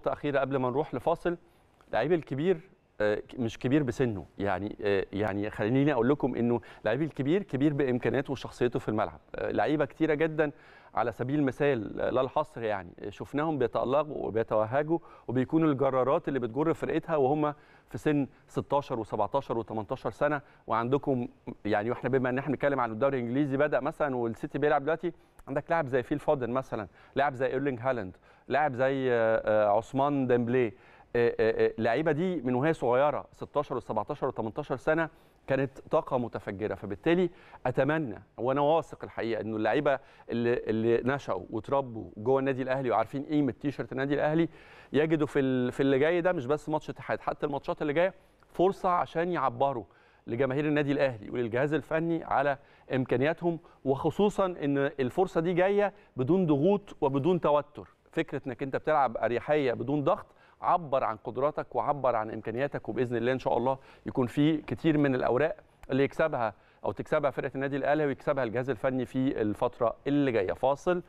نقطة أخيرة قبل ما نروح لفاصل لعيب الكبير آه، مش كبير بسنه يعني آه، يعني خليني اقول لكم انه لعيب الكبير كبير بامكاناته وشخصيته في الملعب آه، لعيبه كتيره جدا على سبيل المثال لا الحصر يعني شفناهم بيتألقوا وبيتوهجوا وبيكونوا الجرارات اللي بتجر فرقتها وهم في سن 16 و17 و18 سنه وعندكم يعني واحنا بما ان احنا بنتكلم عن الدوري الانجليزي بدا مثلا والسيتي بيلعب دلوقتي عندك لاعب زي فيل فودن مثلا لاعب زي ايرلينج هالاند لاعب زي عثمان ديمبلي آه، آه، آه، اللعيبه دي من وهي صغيره 16 و17 و18 سنه كانت طاقه متفجره فبالتالي اتمنى وانا واثق الحقيقه انه اللعيبه اللي, اللي نشأوا وتربوا جوه النادي الاهلي وعارفين قيمه تيشرت النادي الاهلي يجدوا في في اللي جاي ده مش بس ماتش اتحاد حتى الماتشات اللي جايه فرصه عشان يعبروا لجماهير النادي الاهلي وللجهاز الفني على امكانياتهم وخصوصا ان الفرصه دي جايه بدون ضغوط وبدون توتر فكره انك انت بتلعب اريحيه بدون ضغط عبر عن قدراتك وعبر عن امكانياتك وباذن الله ان شاء الله يكون في كتير من الاوراق اللي يكسبها او تكسبها فرقه النادي الاهلي ويكسبها الجهاز الفني في الفتره اللي جايه فاصل